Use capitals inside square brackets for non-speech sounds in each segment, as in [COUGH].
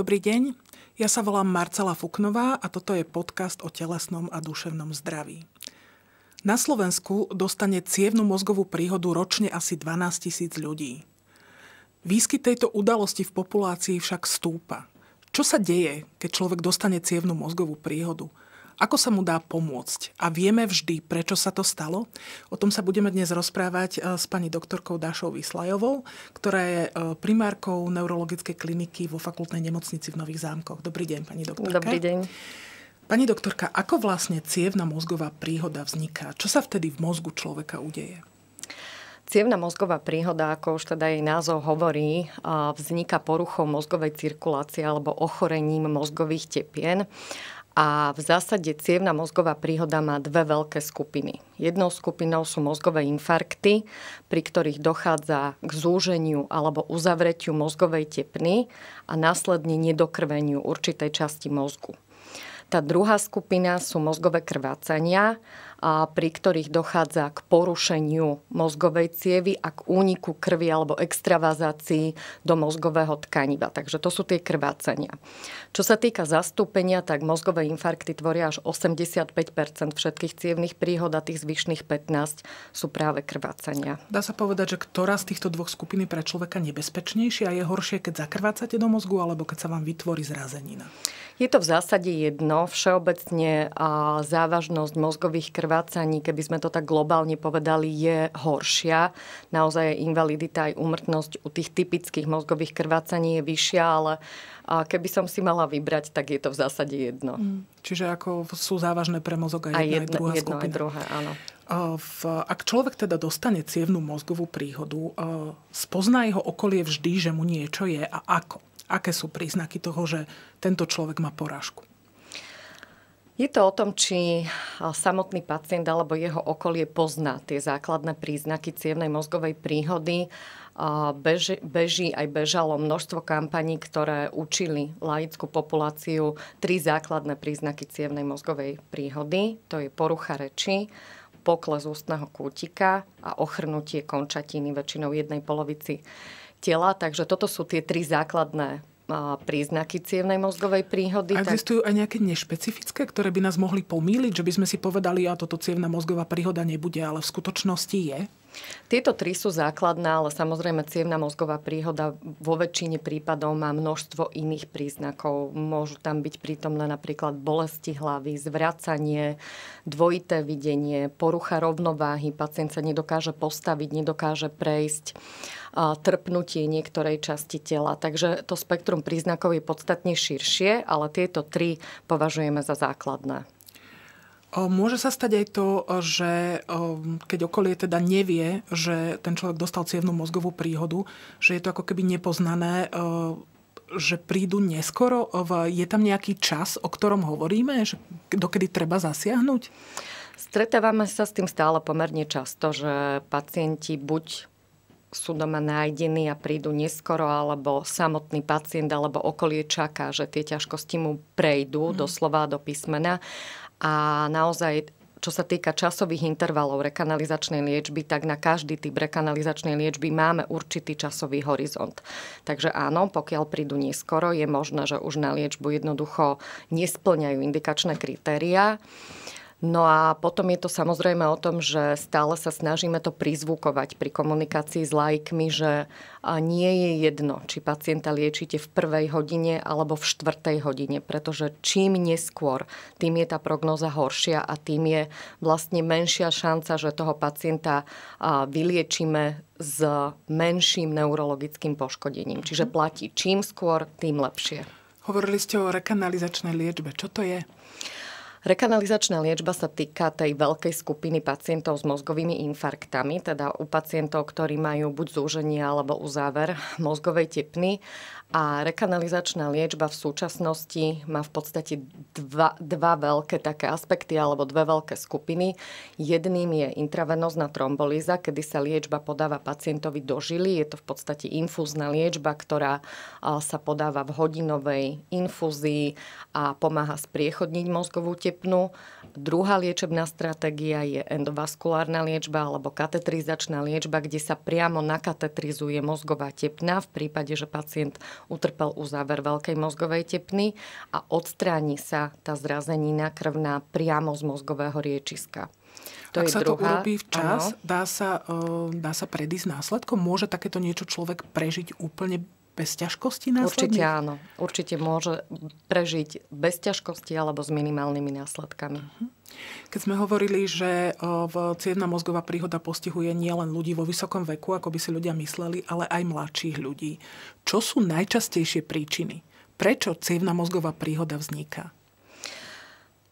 Dobrý deň, ja sa volám Marcela Fuknová a toto je podcast o telesnom a duševnom zdraví. Na Slovensku dostane cievnu mozgovú príhodu ročne asi 12 tisíc ľudí. Výskyt tejto udalosti v populácii však stúpa. Čo sa deje, keď človek dostane cievnu mozgovú príhodu? Ako sa mu dá pomôcť? A vieme vždy, prečo sa to stalo? O tom sa budeme dnes rozprávať e, s pani doktorkou Dášou Vyslajovou, ktorá je e, primárkou neurologickej kliniky vo fakultnej nemocnici v Nových zámkoch. Dobrý deň, pani doktorka. Dobrý deň. Pani doktorka, ako vlastne cievna mozgová príhoda vzniká? Čo sa vtedy v mozgu človeka udeje? Cievna mozgová príhoda, ako už teda jej názov hovorí, e, vzniká poruchou mozgovej cirkulácie alebo ochorením mozgových tepien. A v zásade cievna mozgová príhoda má dve veľké skupiny. Jednou skupinou sú mozgové infarkty, pri ktorých dochádza k zúženiu alebo uzavretiu mozgovej tepny a následne nedokrveniu určitej časti mozgu. Tá druhá skupina sú mozgové krvácania, pri ktorých dochádza k porušeniu mozgovej cievy a k úniku krvi alebo extravazácii do mozgového tkaniva. Takže to sú tie krvácania. Čo sa týka zastúpenia, tak mozgové infarkty tvoria až 85 všetkých cievných príhod a tých zvyšných 15 sú práve krvácania. Dá sa povedať, že ktorá z týchto dvoch skupín je pre človeka nebezpečnejšia a je horšie, keď zakrvácate do mozgu alebo keď sa vám vytvorí zrazenina? Je to v zásade jedno. Všeobecne a závažnosť mozgových krvácaní, keby sme to tak globálne povedali, je horšia. Naozaj invalidita aj úmrtnosť u tých typických mozgových krvácaní je vyššia, ale a keby som si mala vybrať, tak je to v zásade jedno. Mm. Čiže ako sú závažné pre mozog aj, aj jedna, aj druhá jedno, skupina. Aj druhé, áno. V, ak človek teda dostane cievnú mozgovú príhodu, e, spozná jeho okolie vždy, že mu niečo je a ako? aké sú príznaky toho, že tento človek má porážku? Je to o tom, či samotný pacient alebo jeho okolie pozná tie základné príznaky cievnej mozgovej príhody. Beží, beží aj bežalo množstvo kampaní, ktoré učili laickú populáciu tri základné príznaky cievnej mozgovej príhody. To je porucha reči, pokles ústneho kútika a ochrnutie končatiny väčšinou jednej polovici tela. Takže toto sú tie tri základné príznaky cievnej mozgovej príhody. A existujú tak... aj nejaké nešpecifické, ktoré by nás mohli pomýliť, že by sme si povedali, a toto cievna mozgová príhoda nebude, ale v skutočnosti je? Tieto tri sú základná, ale samozrejme cievna mozgová príhoda vo väčšine prípadov má množstvo iných príznakov. Môžu tam byť prítomné napríklad bolesti hlavy, zvracanie, dvojité videnie, porucha rovnováhy, pacient sa nedokáže postaviť, nedokáže prejsť trpnutie niektorej časti tela. Takže to spektrum príznakov je podstatne širšie, ale tieto tri považujeme za základné. Môže sa stať aj to, že keď okolie teda nevie, že ten človek dostal cievnú mozgovú príhodu, že je to ako keby nepoznané, že prídu neskoro. Je tam nejaký čas, o ktorom hovoríme, že dokedy treba zasiahnuť? Stretávame sa s tým stále pomerne často, že pacienti buď sú doma nájdení a prídu neskoro, alebo samotný pacient alebo okolie čaká, že tie ťažkosti mu prejdú mm. do slova, do písmena. A naozaj čo sa týka časových intervalov rekanalizačnej liečby, tak na každý typ rekanalizačnej liečby máme určitý časový horizont. Takže áno, pokiaľ prídu neskoro, je možné, že už na liečbu jednoducho nesplňajú indikačné Uh, No a potom je to samozrejme o tom, že stále sa snažíme to prizvukovať pri komunikácii s lajkmi, že nie je jedno, či pacienta liečite v prvej hodine alebo v štvrtej hodine, pretože čím neskôr, tým je tá prognoza horšia a tým je vlastne menšia šanca, že toho pacienta vyliečíme s menším neurologickým poškodením. Čiže mhm. platí čím skôr, tým lepšie. Hovorili ste o rekanalizačnej liečbe. Čo to je? Rekanalizačná liečba sa týka tej veľkej skupiny pacientov s mozgovými infarktami, teda u pacientov, ktorí majú buď zúženie alebo uzáver mozgovej tepny. A rekanalizačná liečba v súčasnosti má v podstate dva, dva veľké také aspekty alebo dve veľké skupiny. Jedným je intravenózna trombolíza, kedy sa liečba podáva pacientovi do žily. Je to v podstate infúzna liečba, ktorá sa podáva v hodinovej infúzii a pomáha spriechodniť mozgovú tepnu tepnu. Druhá liečebná stratégia je endovaskulárna liečba alebo katetrizačná liečba, kde sa priamo nakatetrizuje mozgová tepna v prípade, že pacient utrpel uzáver veľkej mozgovej tepny a odstráni sa tá zrazenina krvná priamo z mozgového riečiska. To Ak je sa druhá, to urobí včas, dá sa, eh, dá sa predísť následkom? Môže takéto niečo človek prežiť úplne bez ťažkosti následných? Určite áno. Určite môže prežiť bez ťažkosti alebo s minimálnymi následkami. Mhm. Keď sme hovorili, že cievna mozgová príhoda postihuje nielen ľudí vo vysokom veku, ako by si ľudia mysleli, ale aj mladších ľudí. Čo sú najčastejšie príčiny? Prečo cievna mozgová príhoda vzniká?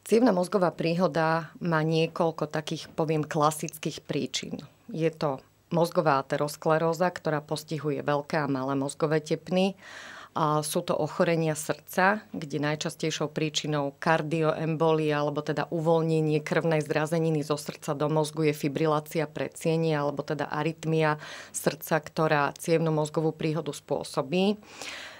Cievna mozgová príhoda má niekoľko takých, poviem, klasických príčin. Je to mozgová ateroskleróza, ktorá postihuje veľké a malé mozgové tepny. A sú to ochorenia srdca, kde najčastejšou príčinou kardioembolie alebo teda uvoľnenie krvnej zrazeniny zo srdca do mozgu je fibrilácia predsienia alebo teda arytmia srdca, ktorá cievnu mozgovú príhodu spôsobí.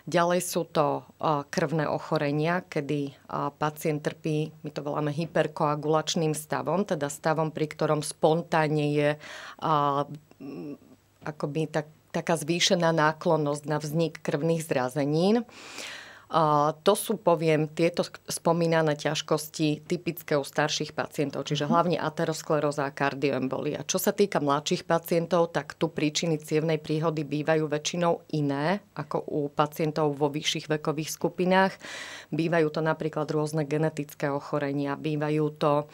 Ďalej sú to krvné ochorenia, kedy pacient trpí, my to voláme hyperkoagulačným stavom, teda stavom, pri ktorom spontánne je akoby tak, taká zvýšená náklonnosť na vznik krvných zrazenín. To sú, poviem, tieto spomínané ťažkosti typické u starších pacientov, čiže mhm. hlavne ateroskleróza a kardioembolia. Čo sa týka mladších pacientov, tak tu príčiny cievnej príhody bývajú väčšinou iné ako u pacientov vo vyšších vekových skupinách. Bývajú to napríklad rôzne genetické ochorenia, bývajú to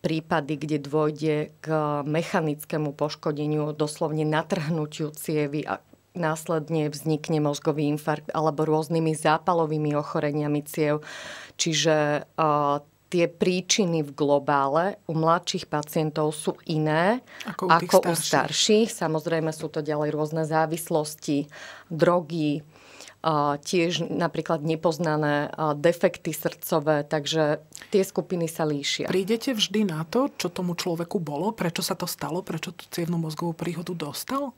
prípady, kde dôjde k mechanickému poškodeniu, doslovne natrhnutiu cievy následne vznikne mozgový infarkt alebo rôznymi zápalovými ochoreniami ciev. Čiže e, tie príčiny v globále u mladších pacientov sú iné ako u, ako starších. u starších. Samozrejme sú to ďalej rôzne závislosti, drogy, e, tiež napríklad nepoznané e, defekty srdcové, takže tie skupiny sa líšia. Prídete vždy na to, čo tomu človeku bolo, prečo sa to stalo, prečo tú cievnú mozgovú príhodu dostal?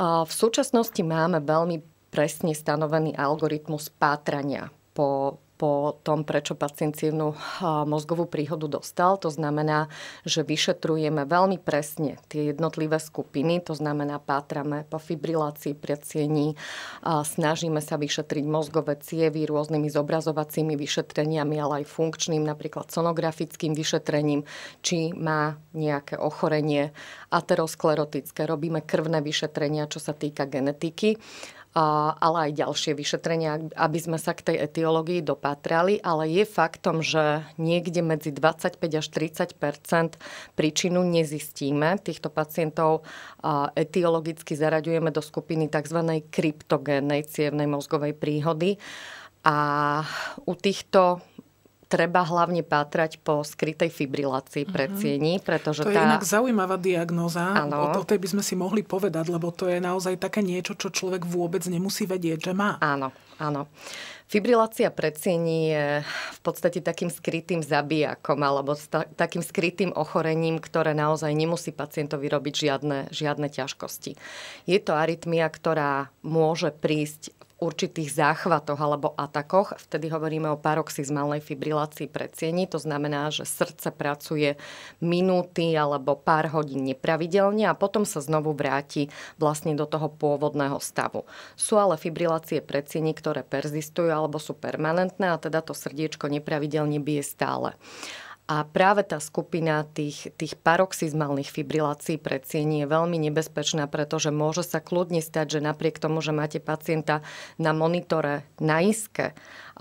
V súčasnosti máme veľmi presne stanovený algoritmus pátrania po po tom, prečo pacient cievnú mozgovú príhodu dostal. To znamená, že vyšetrujeme veľmi presne tie jednotlivé skupiny, to znamená pátrame po fibrilácii predsiení, snažíme sa vyšetriť mozgové cievy rôznymi zobrazovacími vyšetreniami, ale aj funkčným, napríklad sonografickým vyšetrením, či má nejaké ochorenie aterosklerotické. Robíme krvné vyšetrenia, čo sa týka genetiky ale aj ďalšie vyšetrenia, aby sme sa k tej etiológii dopatrali, ale je faktom, že niekde medzi 25 až 30 príčinu nezistíme. Týchto pacientov etiologicky zaraďujeme do skupiny tzv. kryptogénnej cievnej mozgovej príhody. A u týchto treba hlavne pátrať po skrytej fibrilácii predsiení, mhm. pretože to tá... je inak zaujímavá diagnóza. ano. o tej by sme si mohli povedať, lebo to je naozaj také niečo, čo človek vôbec nemusí vedieť, že má. Áno, áno. Fibrilácia predsiení je v podstate takým skrytým zabijakom alebo sta- takým skrytým ochorením, ktoré naozaj nemusí pacientovi robiť žiadne, žiadne ťažkosti. Je to arytmia, ktorá môže prísť určitých záchvatoch alebo atakoch. Vtedy hovoríme o paroxizmálnej fibrilácii predsieni. To znamená, že srdce pracuje minúty alebo pár hodín nepravidelne a potom sa znovu vráti vlastne do toho pôvodného stavu. Sú ale fibrilácie predsieni, ktoré persistujú alebo sú permanentné a teda to srdiečko nepravidelne bije stále. A práve tá skupina tých, tých paroxizmálnych fibrilácií predsiení je veľmi nebezpečná, pretože môže sa kľudne stať, že napriek tomu, že máte pacienta na monitore na iske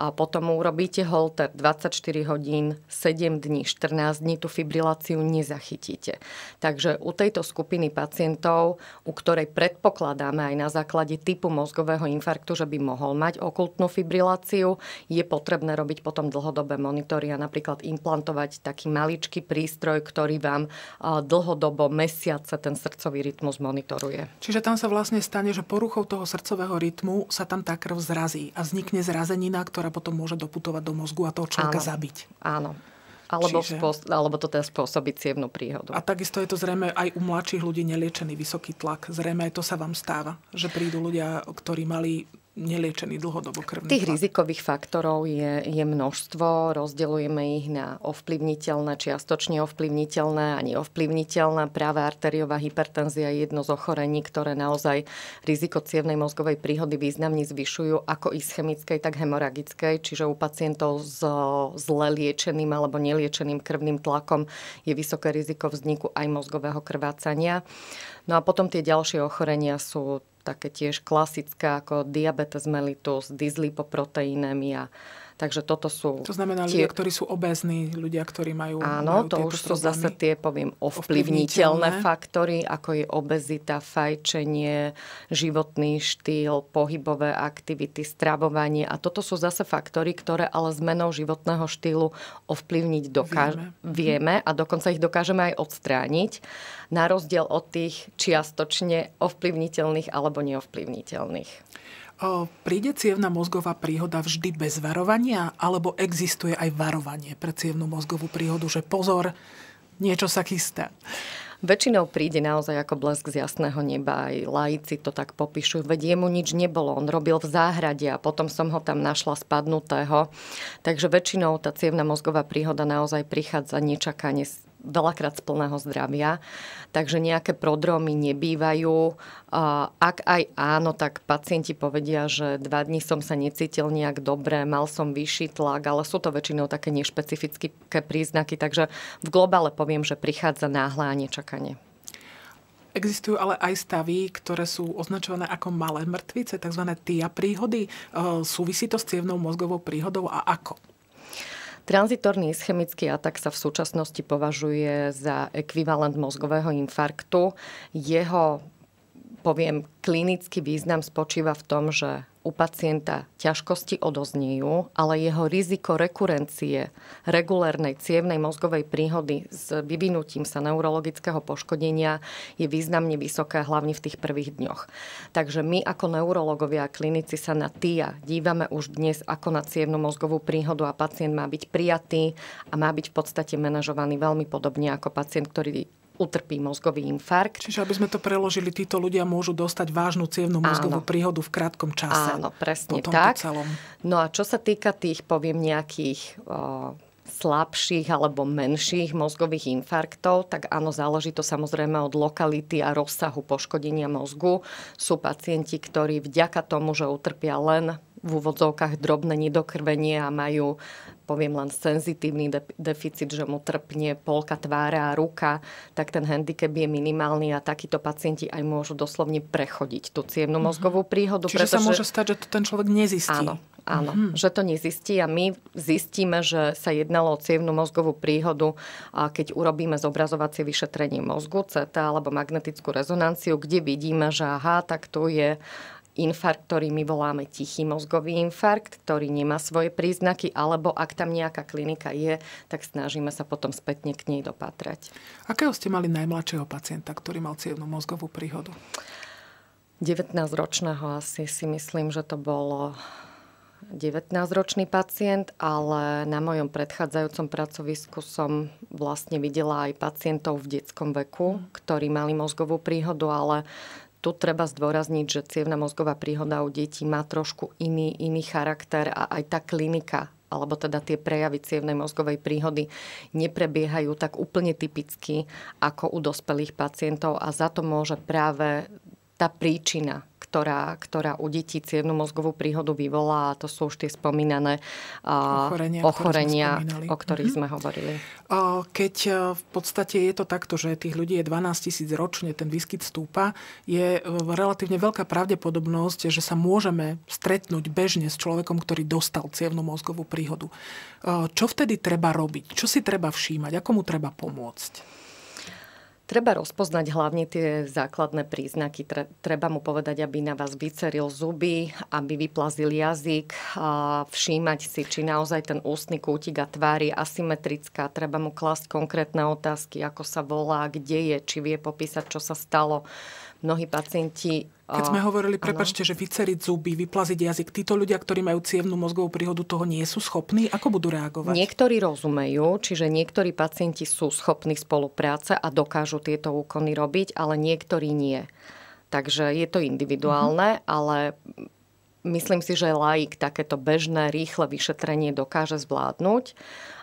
a potom urobíte holter 24 hodín, 7 dní, 14 dní, tú fibriláciu nezachytíte. Takže u tejto skupiny pacientov, u ktorej predpokladáme aj na základe typu mozgového infarktu, že by mohol mať okultnú fibriláciu, je potrebné robiť potom dlhodobé monitory a napríklad implantovať taký maličký prístroj, ktorý vám dlhodobo, mesiace ten srdcový rytmus monitoruje. Čiže tam sa vlastne stane, že poruchou toho srdcového rytmu sa tam tá krv zrazí a vznikne zrazenina, ktorá ktorá potom môže doputovať do mozgu a toho človeka áno, zabiť. Áno. Alebo, Čiže... spôso- alebo to teda spôsobí cievnú príhodu. A takisto je to zrejme aj u mladších ľudí neliečený vysoký tlak. Zrejme aj to sa vám stáva, že prídu ľudia, ktorí mali neliečený dlhodobo krvný Tých tlak. rizikových faktorov je, je množstvo. Rozdelujeme ich na ovplyvniteľné, čiastočne ovplyvniteľné a neovplyvniteľné. Práve arteriová hypertenzia je jedno z ochorení, ktoré naozaj riziko cievnej mozgovej príhody významne zvyšujú ako ischemickej, tak hemoragickej. Čiže u pacientov s zle liečeným alebo neliečeným krvným tlakom je vysoké riziko vzniku aj mozgového krvácania. No a potom tie ďalšie ochorenia sú také tiež klasické ako diabetes mellitus, dyslipopoteinémia. Takže toto sú... To znamená tie... ľudia, ktorí sú obezní, ľudia, ktorí majú... Áno, majú to už sú problémy. zase tie, poviem, ovplyvniteľné, ovplyvniteľné faktory, ako je obezita, fajčenie, životný štýl, pohybové aktivity, stravovanie. A toto sú zase faktory, ktoré ale zmenou životného štýlu ovplyvniť dokáž... vieme. vieme a dokonca ich dokážeme aj odstrániť na rozdiel od tých čiastočne ovplyvniteľných alebo neovplyvniteľných. O, príde cievna mozgová príhoda vždy bez varovania, alebo existuje aj varovanie pre cievnu mozgovú príhodu, že pozor, niečo sa chystá? Väčšinou príde naozaj ako blesk z jasného neba. Aj laici to tak popíšu. Veď jemu nič nebolo. On robil v záhrade a potom som ho tam našla spadnutého. Takže väčšinou tá cievna mozgová príhoda naozaj prichádza nečakane veľakrát z plného zdravia, takže nejaké prodromy nebývajú. Ak aj áno, tak pacienti povedia, že dva dní som sa necítil nejak dobre, mal som vyšší tlak, ale sú to väčšinou také nešpecifické príznaky, takže v globále poviem, že prichádza náhle a nečakanie. Existujú ale aj stavy, ktoré sú označované ako malé mŕtvice, tzv. TIA príhody. E, súvisí to s cievnou mozgovou príhodou a ako? Tranzitorný ischemický atak sa v súčasnosti považuje za ekvivalent mozgového infarktu. Jeho poviem, klinický význam spočíva v tom, že u pacienta ťažkosti odoznejú, ale jeho riziko rekurencie regulérnej cievnej mozgovej príhody s vyvinutím sa neurologického poškodenia je významne vysoké, hlavne v tých prvých dňoch. Takže my ako neurologovia a klinici sa na TIA dívame už dnes ako na cievnu mozgovú príhodu a pacient má byť prijatý a má byť v podstate manažovaný veľmi podobne ako pacient, ktorý utrpí mozgový infarkt. Čiže aby sme to preložili, títo ľudia môžu dostať vážnu cievnú mozgovú Áno. príhodu v krátkom čase. Áno, presne Potom tak. Celom. No a čo sa týka tých, poviem, nejakých o, slabších alebo menších mozgových infarktov, tak áno, záleží to samozrejme od lokality a rozsahu poškodenia mozgu. Sú pacienti, ktorí vďaka tomu, že utrpia len v úvodzovkách drobné nedokrvenie a majú, poviem len, senzitívny de- deficit, že mu trpne polka tvára a ruka, tak ten handicap je minimálny a takíto pacienti aj môžu doslovne prechodiť tú cievnu mozgovú mhm. príhodu. Čiže pretože... sa môže stať, že to ten človek nezistí. Áno, Áno, mm-hmm. že to nezistí a my zistíme, že sa jednalo o cievnú mozgovú príhodu, a keď urobíme zobrazovacie vyšetrenie mozgu, CT alebo magnetickú rezonanciu, kde vidíme, že aha, tak tu je infarkt, ktorý my voláme tichý mozgový infarkt, ktorý nemá svoje príznaky, alebo ak tam nejaká klinika je, tak snažíme sa potom spätne k nej dopatrať. Akého ste mali najmladšieho pacienta, ktorý mal cievnú mozgovú príhodu? 19-ročného asi si myslím, že to bolo 19-ročný pacient, ale na mojom predchádzajúcom pracovisku som vlastne videla aj pacientov v detskom veku, mhm. ktorí mali mozgovú príhodu, ale tu treba zdôrazniť, že cievna mozgová príhoda u detí má trošku iný, iný charakter a aj tá klinika alebo teda tie prejavy cievnej mozgovej príhody neprebiehajú tak úplne typicky ako u dospelých pacientov a za to môže práve tá príčina ktorá, ktorá u detí cievnu mozgovú príhodu vyvolá a to sú už tie spomínané uh, ochorenia, ochorenia ktoré o ktorých mm-hmm. sme hovorili. Keď e, v podstate je to takto, že tých ľudí je 12 tisíc ročne, ten výskyt stúpa, je e, relatívne veľká pravdepodobnosť, že sa môžeme stretnúť bežne s človekom, ktorý dostal cievnu mozgovú príhodu. E, čo vtedy treba robiť? Čo si treba všímať? Ako mu treba pomôcť? Treba rozpoznať hlavne tie základné príznaky. Treba mu povedať, aby na vás vyceril zuby, aby vyplazil jazyk, a všímať si, či naozaj ten ústny kútik a tvár je asymetrická. Treba mu klásť konkrétne otázky, ako sa volá, kde je, či vie popísať, čo sa stalo mnohí pacienti keď sme hovorili, prepačte, že vyceriť zuby, vyplaziť jazyk, títo ľudia, ktorí majú cievnú mozgovú príhodu, toho nie sú schopní? Ako budú reagovať? Niektorí rozumejú, čiže niektorí pacienti sú schopní spolupráce a dokážu tieto úkony robiť, ale niektorí nie. Takže je to individuálne, mm-hmm. ale myslím si, že laik takéto bežné, rýchle vyšetrenie dokáže zvládnuť.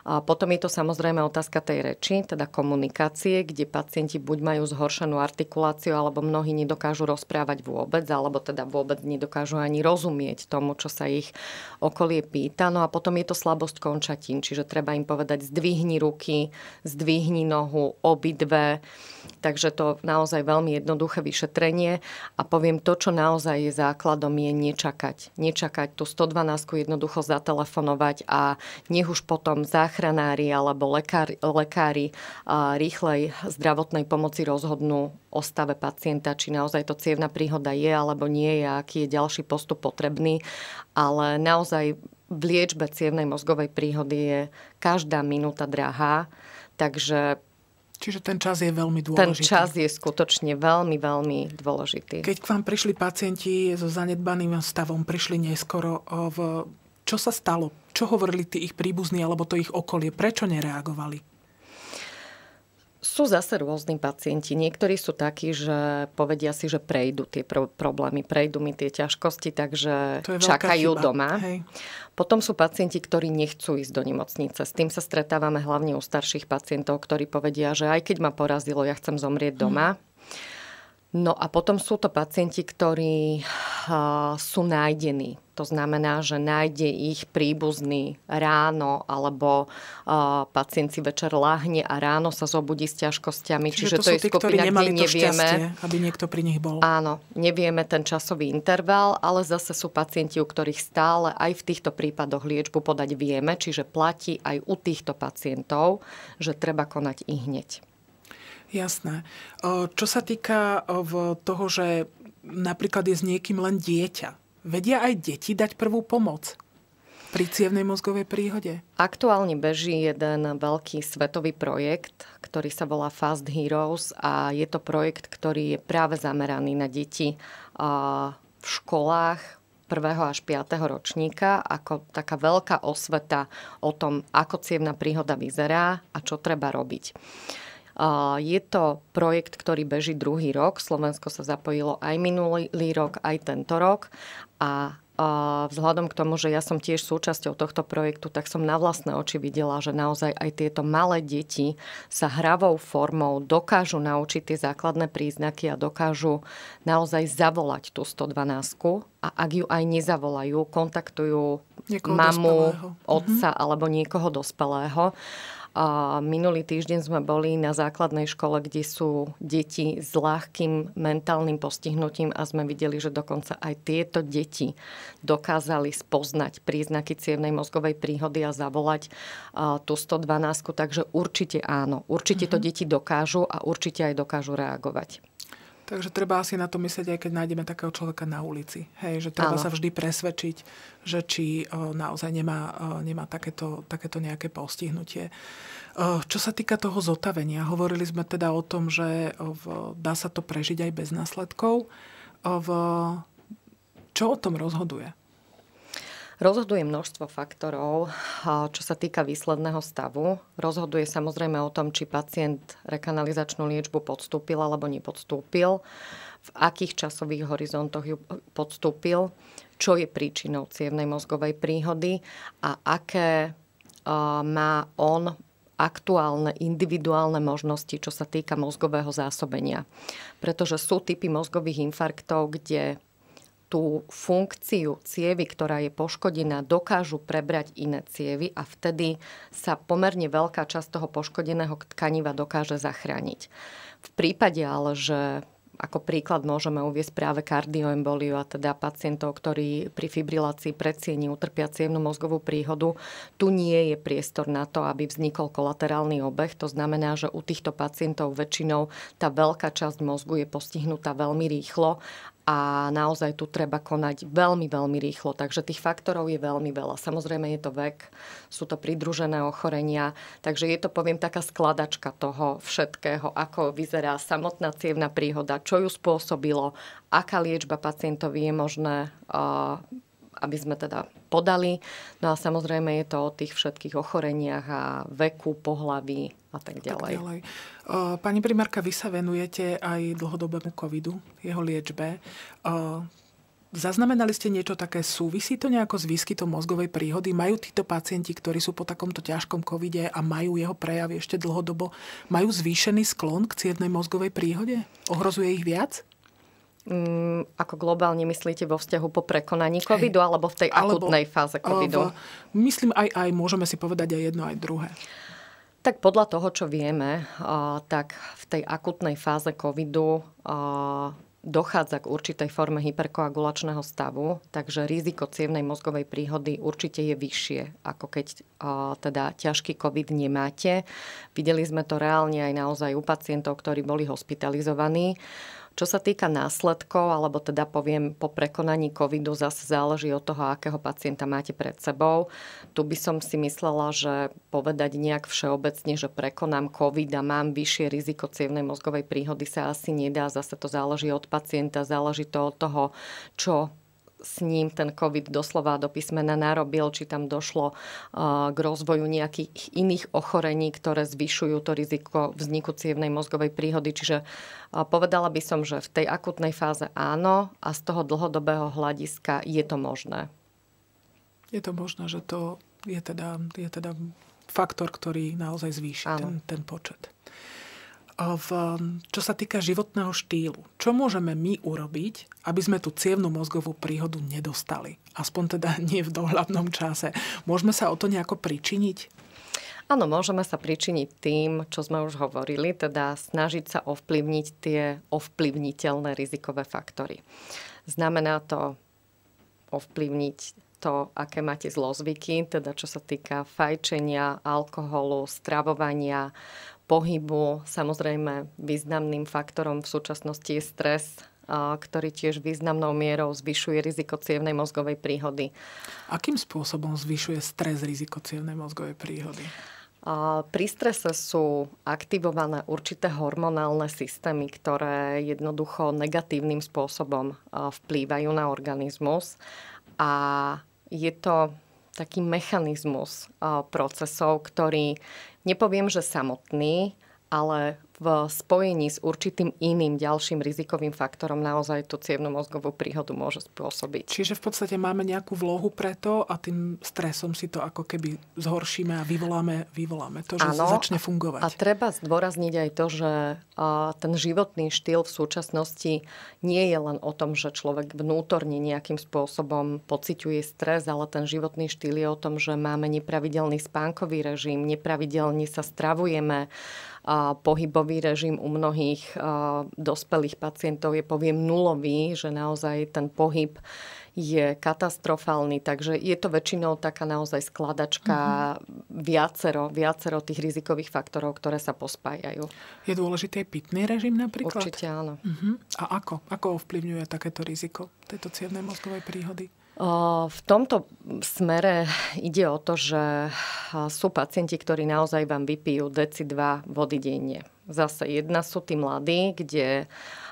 A potom je to samozrejme otázka tej reči, teda komunikácie, kde pacienti buď majú zhoršenú artikuláciu, alebo mnohí nedokážu rozprávať vôbec, alebo teda vôbec nedokážu ani rozumieť tomu, čo sa ich okolie pýta. No a potom je to slabosť končatín, čiže treba im povedať zdvihni ruky, zdvihni nohu, obidve. Takže to naozaj veľmi jednoduché vyšetrenie a poviem to, čo naozaj je základom, je nečakať. Nečakať tú 112 jednoducho zatelefonovať a nech už potom zach záchranári alebo lekári, lekári rýchlej zdravotnej pomoci rozhodnú o stave pacienta, či naozaj to cievna príhoda je alebo nie je, aký je ďalší postup potrebný. Ale naozaj v liečbe cievnej mozgovej príhody je každá minúta drahá, takže Čiže ten čas je veľmi dôležitý. Ten čas je skutočne veľmi, veľmi dôležitý. Keď k vám prišli pacienti so zanedbaným stavom, prišli neskoro v čo sa stalo? Čo hovorili tí ich príbuzní alebo to ich okolie? Prečo nereagovali? Sú zase rôzni pacienti. Niektorí sú takí, že povedia si, že prejdú tie pro- problémy, prejdú mi tie ťažkosti, takže čakajú chyba. doma. Hej. Potom sú pacienti, ktorí nechcú ísť do nemocnice. S tým sa stretávame hlavne u starších pacientov, ktorí povedia, že aj keď ma porazilo, ja chcem zomrieť hm. doma. Hm. No a potom sú to pacienti, ktorí Eh, sú nájdení. To znamená, že nájde ich príbuzný ráno alebo uh, pacient si večer lahne a ráno sa zobudí s ťažkosťami. Čiže, Čiže to, to sú je tí, skupina, ktorí nemali kde nevieme, šťastie, aby niekto pri nich bol. Áno, nevieme ten časový interval, ale zase sú pacienti, u ktorých stále aj v týchto prípadoch liečbu podať vieme, čiže platí aj u týchto pacientov, že treba konať i hneď. Jasné. Eh, čo sa týka toho, že napríklad je s niekým len dieťa. Vedia aj deti dať prvú pomoc pri cievnej mozgovej príhode? Aktuálne beží jeden veľký svetový projekt, ktorý sa volá Fast Heroes a je to projekt, ktorý je práve zameraný na deti v školách 1. až 5. ročníka ako taká veľká osveta o tom, ako cievna príhoda vyzerá a čo treba robiť. Je to projekt, ktorý beží druhý rok. Slovensko sa zapojilo aj minulý rok, aj tento rok. A vzhľadom k tomu, že ja som tiež súčasťou tohto projektu, tak som na vlastné oči videla, že naozaj aj tieto malé deti sa hravou formou dokážu naučiť tie základné príznaky a dokážu naozaj zavolať tú 112 a ak ju aj nezavolajú, kontaktujú niekoho mamu, dospelého. otca mhm. alebo niekoho dospelého a minulý týždeň sme boli na základnej škole, kde sú deti s ľahkým mentálnym postihnutím a sme videli, že dokonca aj tieto deti dokázali spoznať príznaky cievnej mozgovej príhody a zavolať tú 112. Takže určite áno. Určite to mhm. deti dokážu a určite aj dokážu reagovať. Takže treba asi na to myslieť, aj keď nájdeme takého človeka na ulici. Hej, že treba Áno. sa vždy presvedčiť, že či o, e, naozaj nemá, o, e, nemá takéto, takéto nejaké postihnutie. O, e, čo sa týka toho zotavenia, hovorili sme teda o tom, že o, v, dá sa to prežiť aj bez následkov. O, v, čo o tom rozhoduje? Rozhoduje množstvo faktorov, čo sa týka výsledného stavu. Rozhoduje samozrejme o tom, či pacient rekanalizačnú liečbu podstúpil alebo nepodstúpil, v akých časových horizontoch ju podstúpil, čo je príčinou cievnej mozgovej príhody a aké má on aktuálne individuálne možnosti, čo sa týka mozgového zásobenia. Pretože sú typy mozgových infarktov, kde tú funkciu cievy, ktorá je poškodená, dokážu prebrať iné cievy a vtedy sa pomerne veľká časť toho poškodeného tkaniva dokáže zachrániť. V prípade ale, že ako príklad môžeme uvieť práve kardioemboliu a teda pacientov, ktorí pri fibrilácii predsieni utrpia cievnu mozgovú príhodu. Tu nie je priestor na to, aby vznikol kolaterálny obeh. To znamená, že u týchto pacientov väčšinou tá veľká časť mozgu je postihnutá veľmi rýchlo a naozaj tu treba konať veľmi, veľmi rýchlo. Takže tých faktorov je veľmi veľa. Samozrejme je to vek, sú to pridružené ochorenia, takže je to, poviem, taká skladačka toho všetkého, ako vyzerá samotná cievna príhoda, čo ju spôsobilo, aká liečba pacientovi je možné uh, aby sme teda podali. No a samozrejme je to o tých všetkých ochoreniach a veku, pohlaví a tak ďalej. Tak ďalej. Pani primárka, vy sa venujete aj dlhodobému covidu, jeho liečbe. Zaznamenali ste niečo také, súvisí to nejako s výskytom mozgovej príhody? Majú títo pacienti, ktorí sú po takomto ťažkom covide a majú jeho prejavy ešte dlhodobo, majú zvýšený sklon k ciednej mozgovej príhode? Ohrozuje ich viac? Mm, ako globálne myslíte vo vzťahu po prekonaní covidu alebo v tej alebo, akutnej fáze covidu? Alebo, myslím aj, aj môžeme si povedať aj jedno, aj druhé. Tak podľa toho, čo vieme, tak v tej akutnej fáze covidu dochádza k určitej forme hyperkoagulačného stavu, takže riziko cievnej mozgovej príhody určite je vyššie, ako keď a, teda ťažký COVID nemáte. Videli sme to reálne aj naozaj u pacientov, ktorí boli hospitalizovaní. Čo sa týka následkov, alebo teda poviem po prekonaní covidu, zase záleží od toho, akého pacienta máte pred sebou. Tu by som si myslela, že povedať nejak všeobecne, že prekonám covid a mám vyššie riziko cievnej mozgovej príhody sa asi nedá. Zase to záleží od pacienta, záleží to od toho, čo s ním ten COVID doslova do písmena narobil, či tam došlo uh, k rozvoju nejakých iných ochorení, ktoré zvyšujú to riziko vzniku cievnej mozgovej príhody. Čiže uh, povedala by som, že v tej akutnej fáze áno a z toho dlhodobého hľadiska je to možné. Je to možné, že to je teda, je teda faktor, ktorý naozaj zvýši ten, ten počet v, um, čo sa týka životného štýlu. Čo môžeme my urobiť, aby sme tú cievnú mozgovú príhodu nedostali? Aspoň teda [LAUGHS] nie v dohľadnom čase. Môžeme sa o to nejako pričiniť? Áno, môžeme sa pričiniť tým, čo sme už hovorili, teda snažiť sa ovplyvniť tie ovplyvniteľné rizikové faktory. Znamená to ovplyvniť to, aké máte zlozvyky, teda čo sa týka fajčenia, alkoholu, stravovania, pohybu. Samozrejme, významným faktorom v súčasnosti je stres, ktorý tiež významnou mierou zvyšuje riziko cievnej mozgovej príhody. Akým spôsobom zvyšuje stres riziko cievnej mozgovej príhody? Pri strese sú aktivované určité hormonálne systémy, ktoré jednoducho negatívnym spôsobom vplývajú na organizmus. A je to taký mechanizmus procesov, ktorý nepoviem, že samotný, ale v spojení s určitým iným ďalším rizikovým faktorom naozaj tú mozgovú príhodu môže spôsobiť. Čiže v podstate máme nejakú vlohu preto a tým stresom si to ako keby zhoršíme a vyvoláme, vyvoláme to, že ano, začne fungovať. A treba zdôrazniť aj to, že ten životný štýl v súčasnosti nie je len o tom, že človek vnútorne nejakým spôsobom pociťuje stres, ale ten životný štýl je o tom, že máme nepravidelný spánkový režim, nepravidelne sa stravujeme, pohybové liekový režim u mnohých eh, dospelých pacientov je poviem nulový, že naozaj ten pohyb je katastrofálny, takže je to väčšinou taká naozaj skladačka uh-huh. viacero, viacero tých rizikových faktorov, ktoré sa pospájajú. Je dôležitý pitný režim napríklad? Určite áno. Uh-huh. A ako? Ako ovplyvňuje takéto riziko tejto cievnej mozgovej príhody? Eh, v tomto smere ide o to, že eh, sú pacienti, ktorí naozaj vám vypijú deci 2 vody denne zase jedna sú tí mladí, kde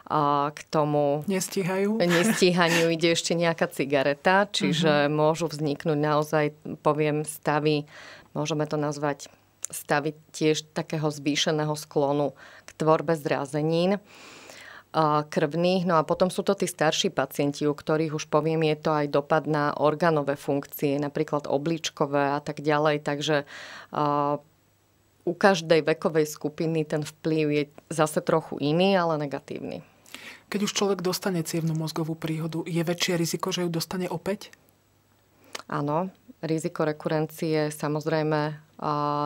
a k tomu nestíhajú. nestíhaniu [LAUGHS] ide ešte nejaká cigareta, čiže mm-hmm. môžu vzniknúť naozaj, poviem, stavy, môžeme to nazvať stavy tiež takého zvýšeného sklonu k tvorbe zrazenín krvných. No a potom sú to tí starší pacienti, u ktorých už poviem, je to aj dopad na orgánové funkcie, napríklad obličkové a tak ďalej. Takže u každej vekovej skupiny ten vplyv je zase trochu iný, ale negatívny. Keď už človek dostane cievnú mozgovú príhodu, je väčšie riziko, že ju dostane opäť? Áno, riziko rekurencie samozrejme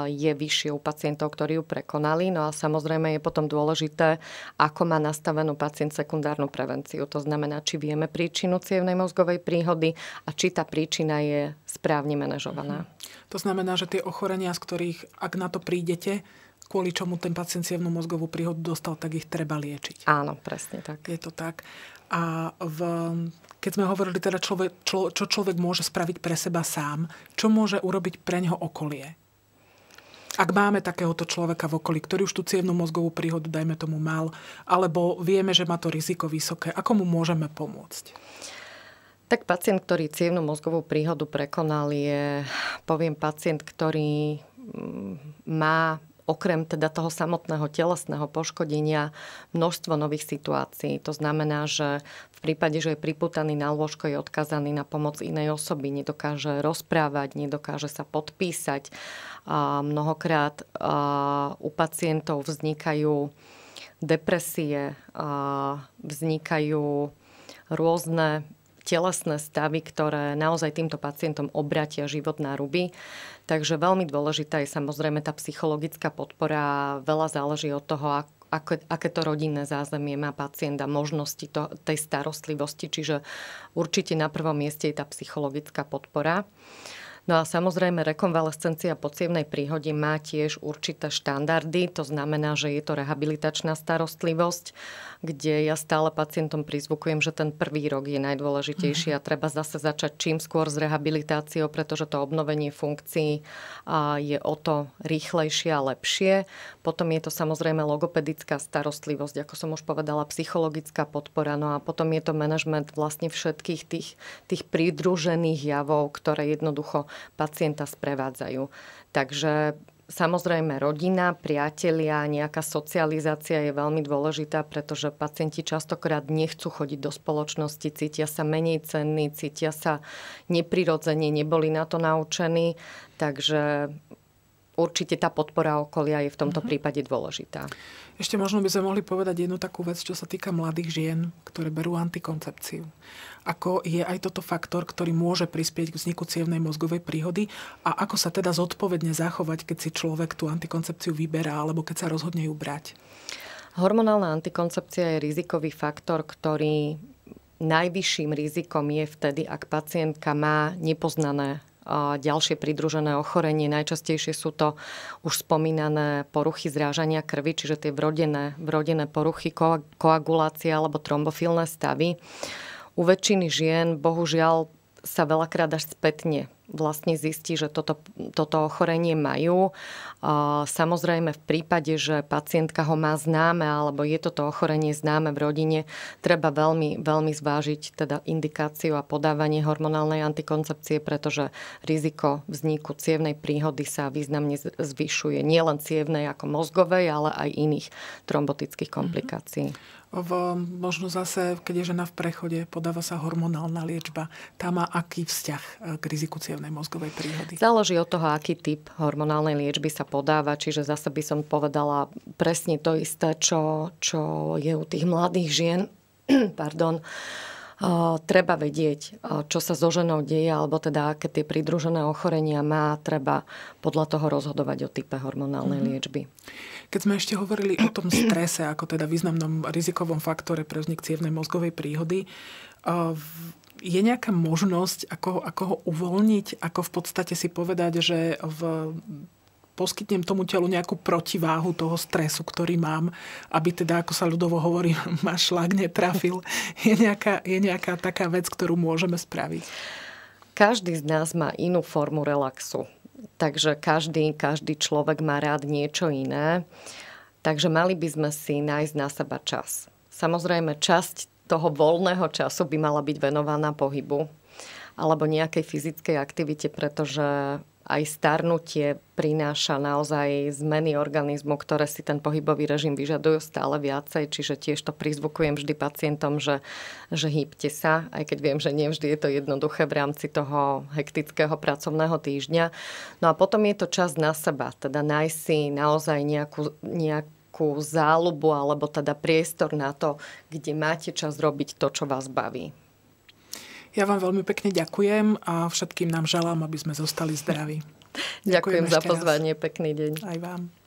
je vyššie u pacientov, ktorí ju prekonali. No a samozrejme je potom dôležité, ako má nastavenú pacient sekundárnu prevenciu. To znamená, či vieme príčinu cievnej mozgovej príhody a či tá príčina je správne manažovaná. Mhm. To znamená, že tie ochorenia, z ktorých, ak na to prídete, kvôli čomu ten pacient cievnú mozgovú príhodu dostal, tak ich treba liečiť. Áno, presne tak. Je to tak. A v, keď sme hovorili teda, človek, člo, čo človek môže spraviť pre seba sám, čo môže urobiť pre neho okolie? Ak máme takéhoto človeka v okolí, ktorý už tú cievnú mozgovú príhodu, dajme tomu, mal, alebo vieme, že má to riziko vysoké, ako mu môžeme pomôcť? Tak pacient, ktorý cievnú mozgovú príhodu prekonal, je, poviem, pacient, ktorý mm, má okrem teda toho samotného telesného poškodenia množstvo nových situácií. To znamená, že v prípade, že je priputaný na lôžko, je odkazaný na pomoc inej osoby, nedokáže rozprávať, nedokáže sa podpísať. A mnohokrát a u pacientov vznikajú depresie, a vznikajú rôzne telesné stavy, ktoré naozaj týmto pacientom obratia život na ruby. Takže veľmi dôležitá je samozrejme tá psychologická podpora. Veľa záleží od toho, ako ako, aké to rodinné zázemie má pacienta možnosti to, tej starostlivosti. Čiže určite na prvom mieste je tá psychologická podpora. Uh, No a samozrejme rekonvalescencia po cievnej príhode má tiež určité štandardy, to znamená, že je to rehabilitačná starostlivosť, kde ja stále pacientom prizvukujem, že ten prvý rok je najdôležitejší mhm. a treba zase začať čím skôr s rehabilitáciou, pretože to obnovenie funkcií je o to rýchlejšie a lepšie. Potom je to samozrejme logopedická starostlivosť, ako som už povedala, psychologická podpora, no a potom je to manažment vlastne všetkých tých, tých pridružených javov, ktoré jednoducho pacienta sprevádzajú. Takže Samozrejme, rodina, priatelia, nejaká socializácia je veľmi dôležitá, pretože pacienti častokrát nechcú chodiť do spoločnosti, cítia sa menej cenní, cítia sa neprirodzene, neboli na to naučení. Takže určite tá podpora okolia je v tomto mhm. prípade dôležitá. Ešte možno by sme mohli povedať jednu takú vec, čo sa týka mladých žien, ktoré berú antikoncepciu. Ako je aj toto faktor, ktorý môže prispieť k vzniku cievnej mozgovej príhody a ako sa teda zodpovedne zachovať, keď si človek tú antikoncepciu vyberá alebo keď sa rozhodne ju brať? Hormonálna antikoncepcia je rizikový faktor, ktorý najvyšším rizikom je vtedy, ak pacientka má nepoznané ďalšie pridružené ochorenie. Najčastejšie sú to už spomínané poruchy zrážania krvi, čiže tie vrodené, vrodené poruchy, koagulácia alebo trombofilné stavy. U väčšiny žien bohužiaľ sa veľakrát až spätne vlastne zistí, že toto, toto ochorenie majú. Samozrejme v prípade, že pacientka ho má známe alebo je toto ochorenie známe v rodine, treba veľmi, veľmi zvážiť teda indikáciu a podávanie hormonálnej antikoncepcie, pretože riziko vzniku cievnej príhody sa významne zvyšuje. Nielen cievnej ako mozgovej, ale aj iných trombotických komplikácií. Mm-hmm v, možno zase, keď je žena v prechode, podáva sa hormonálna liečba. Tá má aký vzťah e, k riziku cievnej mozgovej príhody? Záleží od toho, aký typ hormonálnej liečby sa podáva. Čiže zase by som povedala presne to isté, čo, čo je u tých mladých žien. [CLEARS THROAT] Pardon treba vedieť, čo sa so ženou deje, alebo teda aké tie pridružené ochorenia má, treba podľa toho rozhodovať o type hormonálnej mm-hmm. liečby. Keď sme ešte hovorili o tom strese, ako teda významnom rizikovom faktore pre vznik cievnej mozgovej príhody, je nejaká možnosť, ako, ako ho uvoľniť, ako v podstate si povedať, že v poskytnem tomu telu nejakú protiváhu toho stresu, ktorý mám, aby teda, ako sa ľudovo hovorí, [LAUGHS] ma šlak netrafil. Je nejaká, je nejaká taká vec, ktorú môžeme spraviť? Každý z nás má inú formu relaxu. Takže každý, každý človek má rád niečo iné. Takže mali by sme si nájsť na seba čas. Samozrejme, časť toho voľného času by mala byť venovaná pohybu alebo nejakej fyzickej aktivite, pretože aj starnutie prináša naozaj zmeny organizmu, ktoré si ten pohybový režim vyžadujú stále viacej, čiže tiež to prizvukujem vždy pacientom, že, že hýbte sa, aj keď viem, že nie vždy je to jednoduché v rámci toho hektického pracovného týždňa. No a potom je to čas na seba, teda nájsť si naozaj nejakú, nejakú nejakú záľubu alebo teda priestor na to, kde máte čas robiť to, čo vás baví. Ja vám veľmi pekne ďakujem a všetkým nám želám, aby sme zostali zdraví. Ďakujem, ďakujem za pozvanie, raz. pekný deň. Aj vám.